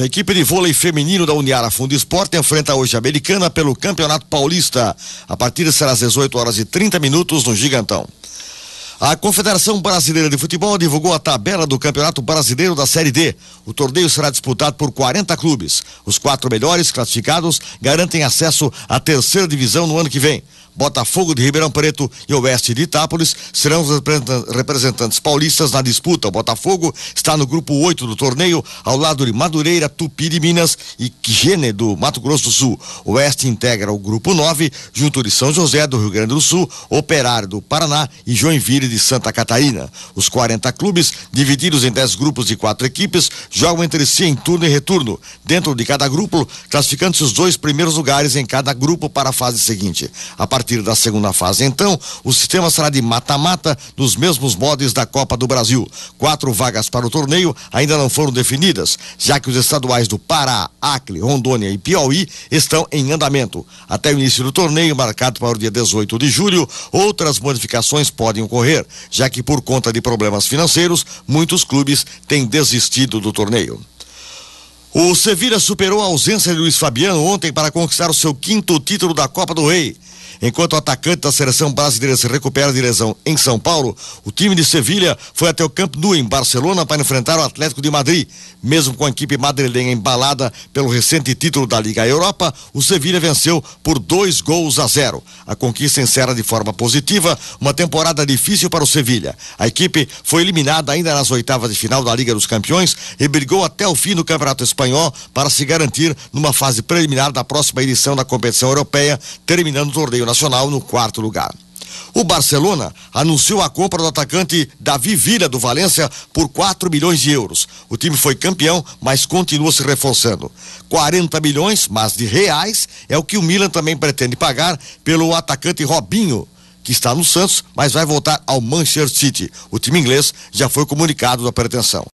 A equipe de vôlei feminino da Uniara Fundo Esporte enfrenta hoje a Americana pelo Campeonato Paulista. A partida será às 18 horas e 30 minutos no Gigantão. A Confederação Brasileira de Futebol divulgou a tabela do Campeonato Brasileiro da Série D. O torneio será disputado por 40 clubes. Os quatro melhores classificados garantem acesso à terceira divisão no ano que vem. Botafogo de Ribeirão Preto e Oeste de Itápolis serão os representantes paulistas na disputa. O Botafogo está no grupo 8 do torneio, ao lado de Madureira, Tupi de Minas e Quigene do Mato Grosso do Sul. O Oeste integra o grupo 9, junto de São José do Rio Grande do Sul, Operário do Paraná e Joinville de Santa Catarina. Os 40 clubes, divididos em 10 grupos de quatro equipes, jogam entre si em turno e retorno, dentro de cada grupo, classificando-se os dois primeiros lugares em cada grupo para a fase seguinte. A partir da segunda fase, então, o sistema será de mata-mata, nos mesmos modos da Copa do Brasil. Quatro vagas para o torneio ainda não foram definidas, já que os estaduais do Pará, Acre, Rondônia e Piauí estão em andamento. Até o início do torneio, marcado para o dia 18 de julho, outras modificações podem ocorrer já que por conta de problemas financeiros, muitos clubes têm desistido do torneio. O Sevilla superou a ausência de Luiz Fabiano ontem para conquistar o seu quinto título da Copa do Rei. Enquanto o atacante da seleção brasileira se recupera de lesão em São Paulo, o time de Sevilha foi até o Camp Nou em Barcelona para enfrentar o Atlético de Madrid. Mesmo com a equipe madrilenha embalada pelo recente título da Liga Europa, o Sevilha venceu por dois gols a zero. A conquista encerra de forma positiva uma temporada difícil para o Sevilha. A equipe foi eliminada ainda nas oitavas de final da Liga dos Campeões e brigou até o fim do Campeonato Espanhol para se garantir numa fase preliminar da próxima edição da competição europeia, terminando o torneio Nacional no quarto lugar. O Barcelona anunciou a compra do atacante Davi Villa do Valência por 4 milhões de euros. O time foi campeão, mas continua se reforçando. 40 milhões, mas de reais, é o que o Milan também pretende pagar pelo atacante Robinho, que está no Santos, mas vai voltar ao Manchester City. O time inglês já foi comunicado da pretensão.